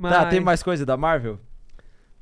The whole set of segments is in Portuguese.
Mas... Tá, tem mais coisa da Marvel?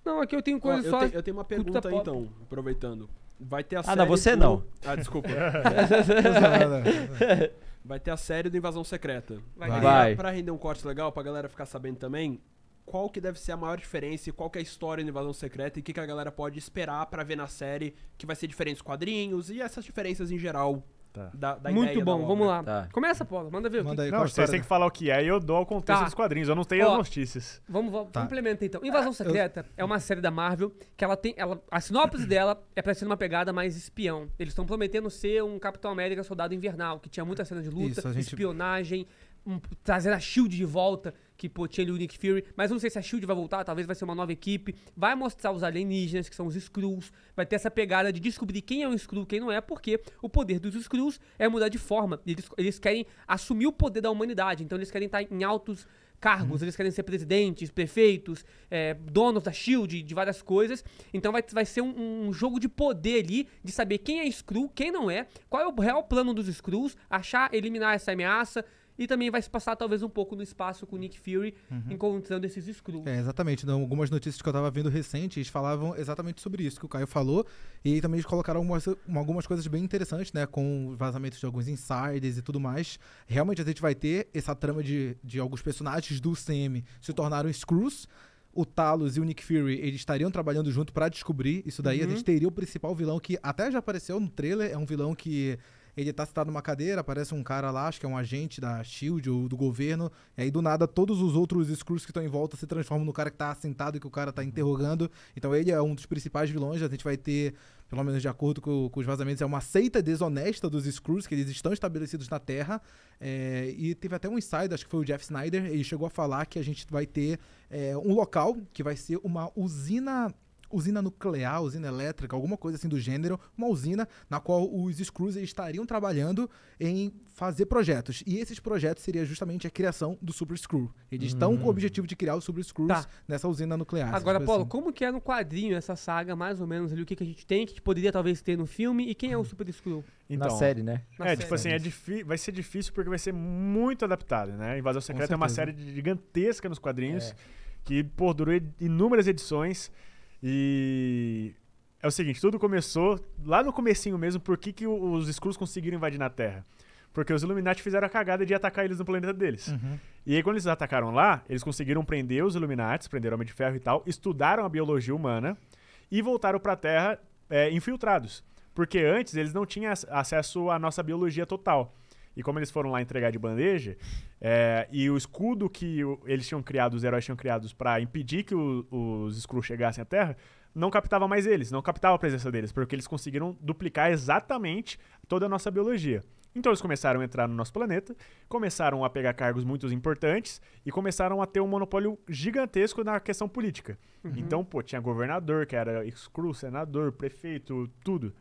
Não, aqui é eu tenho coisa Ó, eu só. Te, eu tenho uma pergunta aí, então, aproveitando. Vai ter a ah, série. Ah, não, você do... não. Ah, desculpa. Vai ter a série do Invasão Secreta. Vai. Vai. Pra render um corte legal, pra galera ficar sabendo também, qual que deve ser a maior diferença e qual que é a história do Invasão Secreta e o que, que a galera pode esperar para ver na série, que vai ser diferente quadrinhos e essas diferenças em geral Tá. Da, da Muito bom, vamos lá. Tá. Começa, Paulo, manda ver. Manda aí, não, vocês têm que falar o que é e eu dou ao contexto tá. dos quadrinhos. Eu não tenho Ó, as notícias. Vamos, vamos tá. complementa então. Invasão ah, Secreta eu... é uma série da Marvel que ela tem. Ela, a sinopse dela é pra ser uma pegada mais espião. Eles estão prometendo ser um Capitão América Soldado Invernal, que tinha muita cena de luta, Isso, gente... espionagem, um, trazer a Shield de volta que tinha ali o Nick Fury. Mas não sei se a Shield vai voltar, talvez vai ser uma nova equipe. Vai mostrar os alienígenas, que são os Skrulls. Vai ter essa pegada de descobrir quem é um Skrull quem não é, porque o poder dos Skrulls é mudar de forma. Eles, eles querem assumir o poder da humanidade, então eles querem estar tá em altos cargos, uhum. eles querem ser presidentes, prefeitos, é, donos da Shield, de várias coisas. Então vai, vai ser um, um, jogo de poder ali, de saber quem é Skrull, quem não é, qual é o real plano dos Skrulls, achar, eliminar essa ameaça, e também vai se passar talvez um pouco no espaço com o Nick Fury uhum. encontrando esses Skrulls. É, exatamente. Então, algumas notícias que eu tava vendo recentes falavam exatamente sobre isso que o Caio falou. E também eles colocaram algumas, algumas coisas bem interessantes, né? Com vazamentos de alguns insiders e tudo mais. Realmente a gente vai ter essa trama de, de alguns personagens do CM se tornaram Skrulls o Talos e o Nick Fury eles estariam trabalhando junto para descobrir isso daí. Uhum. A gente teria o principal vilão que até já apareceu no trailer, é um vilão que ele tá sentado numa cadeira, aparece um cara lá, acho que é um agente da SHIELD ou do governo, e aí do nada todos os outros Skrulls que estão em volta se transformam no cara que tá sentado e que o cara tá interrogando. Então ele é um dos principais vilões, a gente vai ter pelo menos de acordo com, com, os vazamentos, é uma seita desonesta dos Skrulls, que eles estão estabelecidos na Terra. É, e teve até um insight, acho que foi o Jeff Snyder, ele chegou a falar que a gente vai ter é, um local que vai ser uma usina usina nuclear, usina elétrica, alguma coisa assim do gênero, uma usina na qual os Screws estariam trabalhando em fazer projetos. E esses projetos seria justamente a criação do Super Screw. Eles hum. estão com o hum. objetivo de criar o Super Screws tá. nessa usina nuclear. Agora, Paulo, assim. como que é no quadrinho essa saga, mais ou menos, ali, o que, que a gente tem, que poderia talvez ter no filme, e quem é o hum. Super Screw? Então, na série, né? Na é, tipo série. tipo assim, é vai ser difícil porque vai ser muito adaptado, né? Invasão Secreta é uma série gigantesca nos quadrinhos, é. que, pô, durou inúmeras edições. E é o seguinte, tudo começou lá no comecinho mesmo, por que, que os Skrulls conseguiram invadir na Terra? Porque os Illuminati fizeram a cagada de atacar eles no planeta deles. Uhum. E aí, quando eles atacaram lá, eles conseguiram prender os Illuminati, prenderam o Homem de Ferro e tal, estudaram a biologia humana e voltaram pra Terra é, infiltrados. Porque antes eles não tinham acesso à nossa biologia total. E como eles foram lá entregar de bandeja, é, e o escudo que o, eles tinham criado, os heróis tinham criados para impedir que o, os Skrulls chegassem à Terra, não captava mais eles, não captava a presença deles, porque eles conseguiram duplicar exatamente toda a nossa biologia. Então eles começaram a entrar no nosso planeta, começaram a pegar cargos muito importantes e começaram a ter um monopólio gigantesco na questão política. Uhum. Então, pô, tinha governador, que era excru, senador, prefeito, tudo.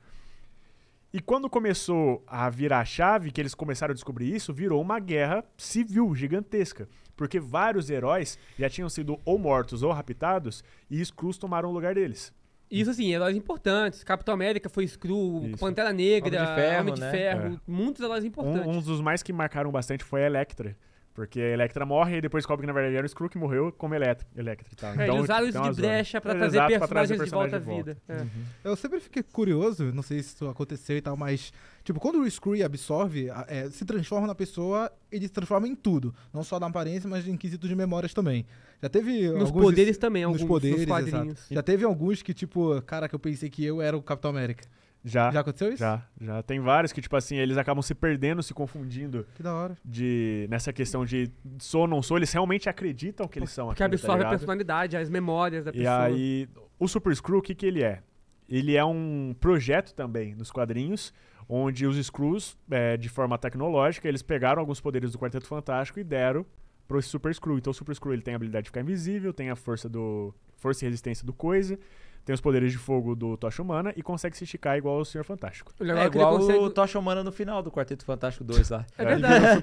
E quando começou a virar a chave, que eles começaram a descobrir isso, virou uma guerra civil gigantesca. Porque vários heróis já tinham sido ou mortos ou raptados, e Skrulls tomaram o lugar deles. Isso, assim, heróis importantes. Capitão América foi Skrull, Pantera Negra, Homem de Ferro, Homem de né? ferro é. muitos heróis importantes. Um, um, dos mais que marcaram bastante foi a Electra. Porque a Electra morre e depois descobre que na verdade era o Screw que morreu como Electra. É, Electra então, então é, eles usaram isso de brecha pra trazer personagens, pra trazer personagens de volta à vida. É. Uhum. Eu sempre fiquei curioso, não sei se isso aconteceu e tal, mas Tipo, quando o Screw absorve, é, se transforma na pessoa, ele se transforma em tudo. Não só na aparência, mas em quesito de memórias também. Já teve. Nos alguns, poderes também, nos alguns. Poderes, nos poderes, Já teve alguns que, tipo, cara, que eu pensei que eu era o Capitão América. Já. Já aconteceu isso? Já, já. Tem vários que, tipo assim, eles acabam se perdendo, se confundindo. Que da hora. De, nessa questão de sou, ou não sou, eles realmente acreditam que eles são. Porque absorve tá a personalidade, as memórias da pessoa. E aí, o Super Screw, o que, que ele é? Ele é um projeto também nos quadrinhos, onde os Screws, é, de forma tecnológica, eles pegaram alguns poderes do Quarteto Fantástico e deram pro Super Screw. Então o Super Screw ele tem a habilidade de ficar invisível, tem a força do força e resistência do Coisa, tem os poderes de fogo do Tocha Humana e consegue se esticar igual o Senhor Fantástico. é, é igual consegue... o Tocha Humana no final do Quarteto Fantástico 2 lá. É verdade. o legal é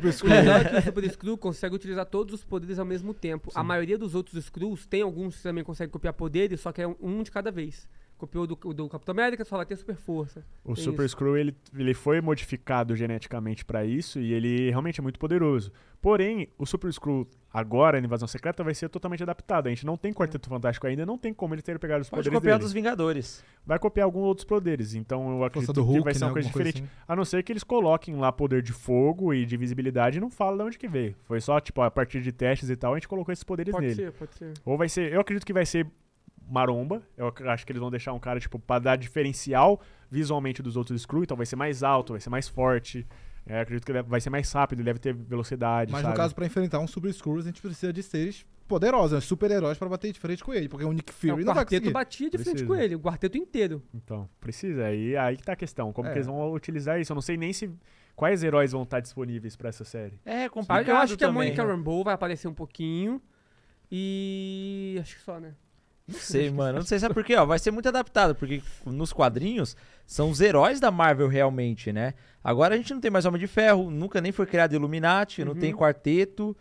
que o Super Screw consegue utilizar todos os poderes ao mesmo tempo. Sim. A maioria dos outros Screws tem alguns que também conseguem copiar poderes, só que é um de cada vez copiou do, do Capitão América, só vai ter super força. O é Super isso. Screw ele, ele foi modificado geneticamente para isso e ele realmente é muito poderoso. Porém, o Super Screw agora na Invasão Secreta vai ser totalmente adaptado. A gente não tem é. Quarteto é. Fantástico ainda, não tem como ele ter pegado os Pode poderes copiar dele. dos Vingadores. Vai copiar alguns outros poderes, então eu acredito Hulk, que vai ser uma né, coisa diferente. Coisa assim. A não ser que eles coloquem lá poder de fogo e de visibilidade e não fala de onde que veio. Foi só, tipo, a partir de testes e tal, a gente colocou esses poderes pode nele. Pode ser, pode ser. Ou vai ser, eu acredito que vai ser maromba. Eu acho que eles vão deixar um cara, tipo, pra dar diferencial visualmente dos outros Screw. Então vai ser mais alto, vai ser mais forte. É, acredito que ele vai ser mais rápido, ele deve ter velocidade. Mas sabe? no caso, para enfrentar um Super Screw, a gente precisa de seres poderosos, né? super-heróis para bater de frente com ele. Porque o Nick Fury é, não, vai conseguir. O quarteto batia de precisa. frente com ele, o quarteto inteiro. Então, precisa. E aí que tá a questão. Como é. que eles vão utilizar isso? Eu não sei nem se quais heróis vão estar disponíveis para essa série. É complicado Eu acho que também. a Monica né? Rambeau vai aparecer um pouquinho. E acho que só, né? Não sei, mano. Não sei se é porque, ó, vai ser muito adaptado, porque nos quadrinhos são os heróis da Marvel realmente, né? Agora a gente não tem mais Homem de Ferro, nunca nem foi criado Illuminati, uhum. não tem uhum. quarteto,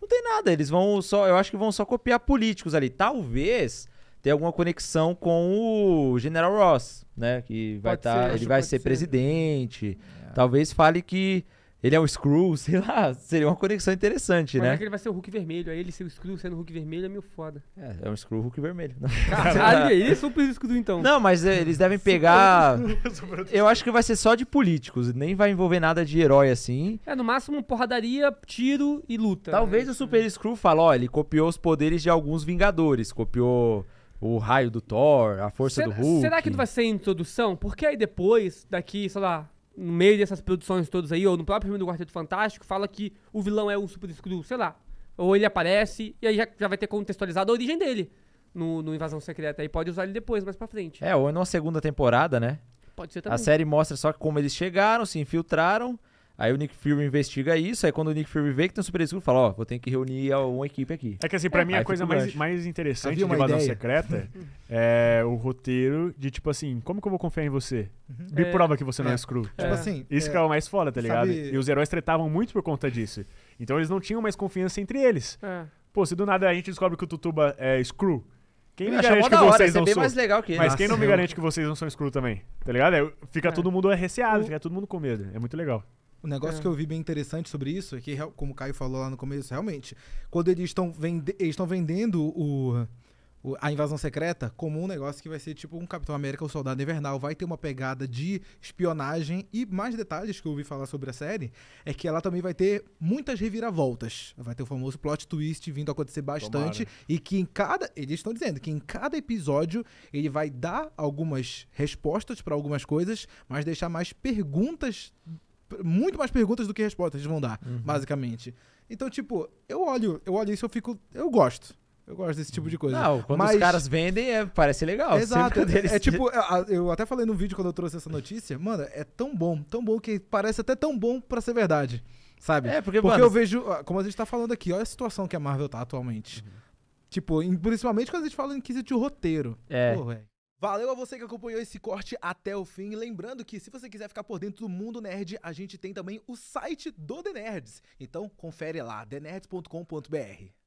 não tem nada. Eles vão só, eu acho que vão só copiar políticos ali. Talvez tenha alguma conexão com o General Ross, né? Que vai estar, tá, ele vai ser, ser presidente. É. Talvez fale que ele é um Screw, sei lá, seria uma conexão interessante, Mas né? É que ele vai ser o Hulk vermelho, aí ele ser o Screw sendo o Hulk vermelho é meio foda. É, é um Screw Hulk vermelho. Caralho, ele é super Screw então. Não, mas é, eles devem pegar. Eu acho que vai ser só de políticos, nem vai envolver nada de herói assim. É, no máximo porradaria, tiro e luta. Né? Talvez né? o Super Screw fale, ó, ele copiou os poderes de alguns Vingadores, copiou o raio do Thor, a força será, do Hulk. Será que não vai ser introdução? Porque aí depois, daqui, sei lá, no meio dessas produções todas aí, ou no próprio filme do Quarteto Fantástico, fala que o vilão é um super screw, sei lá. Ou ele aparece e aí já, já vai ter contextualizado a origem dele no, no Invasão Secreta. Aí pode usar ele depois, mais pra frente. É, ou é numa segunda temporada, né? Pode ser também. A série mostra só como eles chegaram, se infiltraram Aí o Nick Fury investiga isso, aí quando o Nick Fury vê que tem um super escuro, fala, ó, oh, vou ter que reunir uma equipe aqui. É que assim, pra é, mim a coisa mais, mais interessante de Invasão Secreta é o roteiro de tipo assim, como que eu vou confiar em você? Uhum. Me é, prova que você não é, é. Screw. É. Tipo assim... Isso é. que é o mais foda, tá ligado? Sabe... E os heróis tretavam muito por conta disso. Então eles não tinham mais confiança entre eles. Pô, se do nada a gente descobre que o Tutuba é Screw, quem me garante que hora, vocês não são? mais legal que ele. Mas Nossa, quem não me garante que vocês não são Screw também? Tá ligado? Fica todo mundo receado, fica todo mundo com medo. É muito legal. O negócio é. que eu vi bem interessante sobre isso é que, como o Caio falou lá no começo, realmente, quando eles estão vende vendendo o, o, a invasão secreta como um negócio que vai ser tipo um Capitão América ou Soldado Invernal, vai ter uma pegada de espionagem e mais detalhes que eu ouvi falar sobre a série é que ela também vai ter muitas reviravoltas. Vai ter o famoso plot twist vindo a acontecer bastante Tomara. e que em cada. Eles estão dizendo que em cada episódio ele vai dar algumas respostas para algumas coisas, mas deixar mais perguntas muito mais perguntas do que respostas eles vão dar, uhum. basicamente. Então, tipo, eu olho, eu olho isso, eu fico. Eu gosto. Eu gosto desse tipo de coisa. Não, quando Mas... os caras vendem, é, parece legal. Exato. Deles... É, é, tipo, eu até falei no vídeo quando eu trouxe essa notícia, mano, é tão bom, tão bom que parece até tão bom para ser verdade. Sabe? É, porque, porque mano... eu vejo, ah, como a gente tá falando aqui, olha a situação que a Marvel tá atualmente. Uhum. Tipo, principalmente quando a gente fala em quesito de roteiro. É. Valeu a você que acompanhou esse corte até o fim. Lembrando que se você quiser ficar por dentro do mundo nerd, a gente tem também o site do The Nerds. Então confere lá, thenerds.com.br.